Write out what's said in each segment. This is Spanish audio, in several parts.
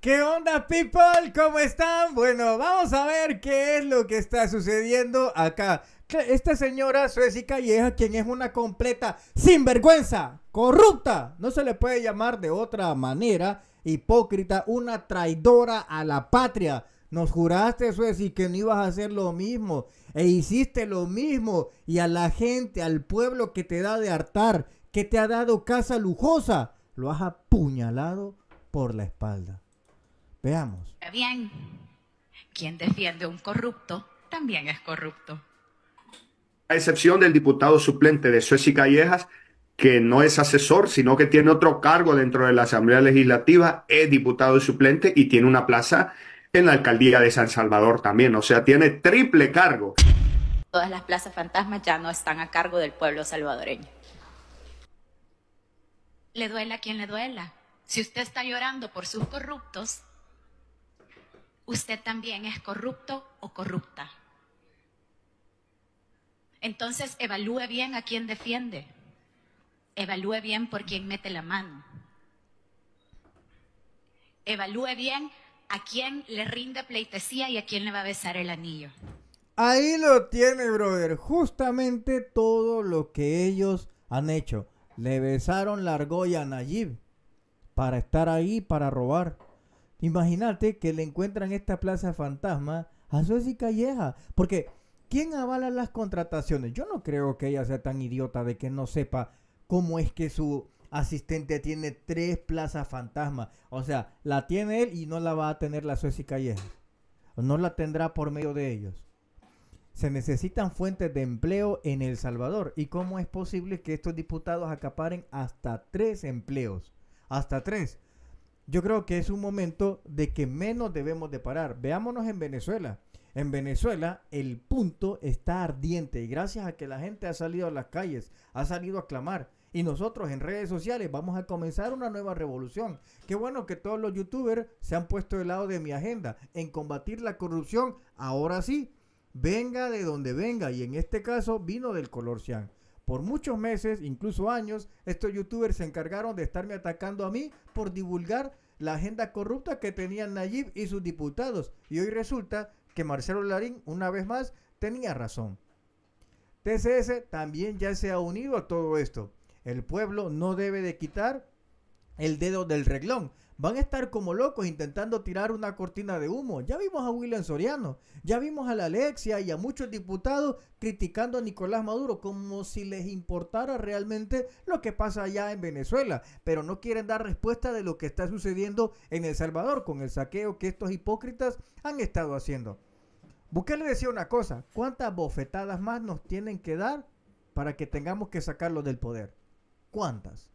¿Qué onda, people? ¿Cómo están? Bueno, vamos a ver qué es lo que está sucediendo acá. Esta señora Suecia Calleja, quien es una completa sinvergüenza, corrupta, no se le puede llamar de otra manera, hipócrita, una traidora a la patria. Nos juraste, Suecia, que no ibas a hacer lo mismo, e hiciste lo mismo, y a la gente, al pueblo que te da de hartar, que te ha dado casa lujosa, lo has apuñalado por la espalda. Veamos. Bien, quien defiende un corrupto también es corrupto. A excepción del diputado suplente de Suez y Callejas, que no es asesor, sino que tiene otro cargo dentro de la Asamblea Legislativa, es diputado suplente y tiene una plaza en la alcaldía de San Salvador también, o sea, tiene triple cargo. Todas las plazas fantasmas ya no están a cargo del pueblo salvadoreño. Le duela a quien le duela. Si usted está llorando por sus corruptos, usted también es corrupto o corrupta. Entonces evalúe bien a quién defiende, evalúe bien por quién mete la mano, evalúe bien a quién le rinde pleitesía y a quién le va a besar el anillo. Ahí lo tiene, brother. Justamente todo lo que ellos han hecho. Le besaron la argolla a Nayib para estar ahí, para robar. Imagínate que le encuentran esta plaza fantasma a Suez y Calleja. Porque, ¿quién avala las contrataciones? Yo no creo que ella sea tan idiota de que no sepa cómo es que su asistente tiene tres plazas fantasma. O sea, la tiene él y no la va a tener la Suez y Calleja. no la tendrá por medio de ellos. Se necesitan fuentes de empleo en El Salvador. ¿Y cómo es posible que estos diputados acaparen hasta tres empleos? Hasta tres yo creo que es un momento de que menos debemos de parar. Veámonos en Venezuela. En Venezuela el punto está ardiente y gracias a que la gente ha salido a las calles, ha salido a clamar. Y nosotros en redes sociales vamos a comenzar una nueva revolución. Qué bueno que todos los youtubers se han puesto del lado de mi agenda en combatir la corrupción. Ahora sí, venga de donde venga y en este caso vino del color cian. Por muchos meses, incluso años, estos youtubers se encargaron de estarme atacando a mí por divulgar la agenda corrupta que tenían Nayib y sus diputados. Y hoy resulta que Marcelo Larín, una vez más, tenía razón. TCS también ya se ha unido a todo esto. El pueblo no debe de quitar el dedo del reglón van a estar como locos intentando tirar una cortina de humo. Ya vimos a William Soriano, ya vimos a la Alexia y a muchos diputados criticando a Nicolás Maduro como si les importara realmente lo que pasa allá en Venezuela, pero no quieren dar respuesta de lo que está sucediendo en El Salvador con el saqueo que estos hipócritas han estado haciendo. Bukele decía una cosa, ¿cuántas bofetadas más nos tienen que dar para que tengamos que sacarlos del poder? ¿Cuántas?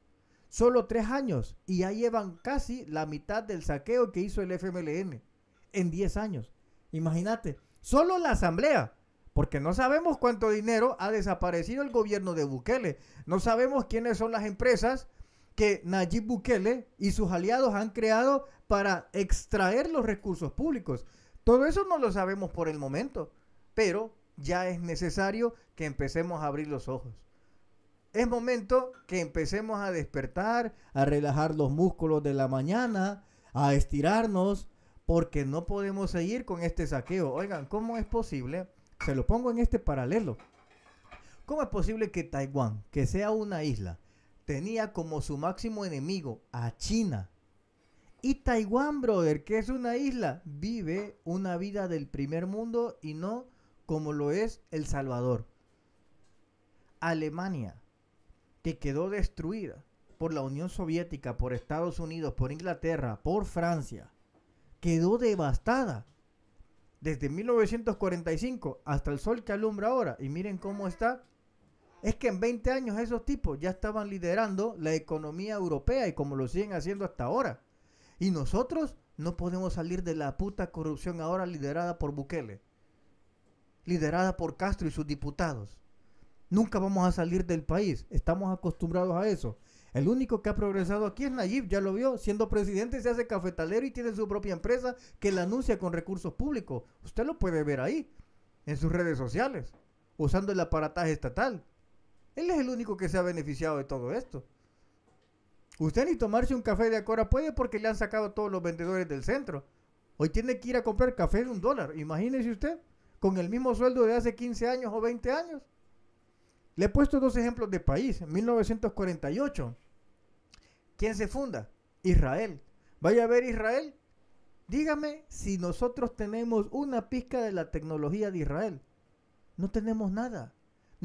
Solo tres años y ya llevan casi la mitad del saqueo que hizo el FMLN en diez años. Imagínate, solo la asamblea, porque no sabemos cuánto dinero ha desaparecido el gobierno de Bukele, no sabemos quiénes son las empresas que Nayib Bukele y sus aliados han creado para extraer los recursos públicos. Todo eso no lo sabemos por el momento, pero ya es necesario que empecemos a abrir los ojos es momento que empecemos a despertar, a relajar los músculos de la mañana, a estirarnos, porque no podemos seguir con este saqueo. Oigan, ¿cómo es posible? Se lo pongo en este paralelo. ¿Cómo es posible que Taiwán, que sea una isla, tenía como su máximo enemigo a China? Y Taiwán, brother, que es una isla, vive una vida del primer mundo y no como lo es El Salvador. Alemania, que quedó destruida por la Unión Soviética, por Estados Unidos, por Inglaterra, por Francia, quedó devastada desde 1945 hasta el sol que alumbra ahora. Y miren cómo está. Es que en 20 años esos tipos ya estaban liderando la economía europea y como lo siguen haciendo hasta ahora. Y nosotros no podemos salir de la puta corrupción ahora liderada por Bukele, liderada por Castro y sus diputados. Nunca vamos a salir del país. Estamos acostumbrados a eso. El único que ha progresado aquí es Nayib, ya lo vio. Siendo presidente se hace cafetalero y tiene su propia empresa que la anuncia con recursos públicos. Usted lo puede ver ahí, en sus redes sociales, usando el aparataje estatal. Él es el único que se ha beneficiado de todo esto. Usted ni tomarse un café de Acora puede porque le han sacado todos los vendedores del centro. Hoy tiene que ir a comprar café de un dólar, imagínese usted, con el mismo sueldo de hace 15 años o 20 años. Le he puesto dos ejemplos de país. En 1948, ¿quién se funda? Israel. Vaya a ver Israel. Dígame si nosotros tenemos una pizca de la tecnología de Israel. No tenemos nada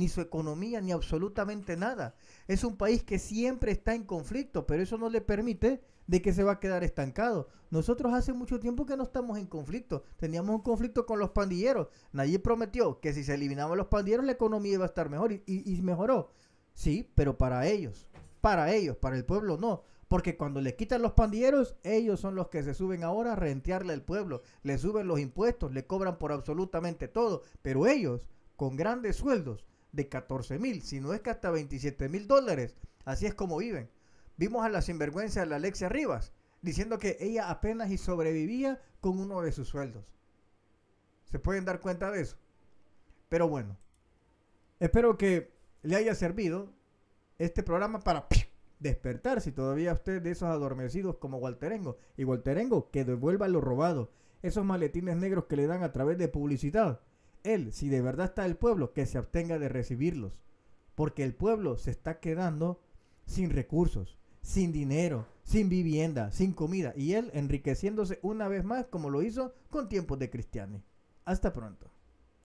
ni su economía, ni absolutamente nada. Es un país que siempre está en conflicto, pero eso no le permite de que se va a quedar estancado. Nosotros hace mucho tiempo que no estamos en conflicto. Teníamos un conflicto con los pandilleros. Nadie prometió que si se eliminaban los pandilleros la economía iba a estar mejor y, mejoró. Sí, pero para ellos, para ellos, para el pueblo no. Porque cuando le quitan los pandilleros, ellos son los que se suben ahora a rentearle al pueblo. Le suben los impuestos, le cobran por absolutamente todo. Pero ellos, con grandes sueldos, de 14 mil, no es que hasta 27 mil dólares. Así es como viven. Vimos a la sinvergüenza de la Alexia Rivas diciendo que ella apenas y sobrevivía con uno de sus sueldos. ¿Se pueden dar cuenta de eso? Pero bueno, espero que le haya servido este programa para despertar si todavía usted de esos adormecidos como Walterengo. Y Walterengo, que devuelva lo robado. Esos maletines negros que le dan a través de publicidad él, si de verdad está el pueblo, que se abstenga de recibirlos. Porque el pueblo se está quedando sin recursos, sin dinero, sin vivienda, sin comida. Y él enriqueciéndose una vez más como lo hizo con tiempos de cristianes. Hasta pronto.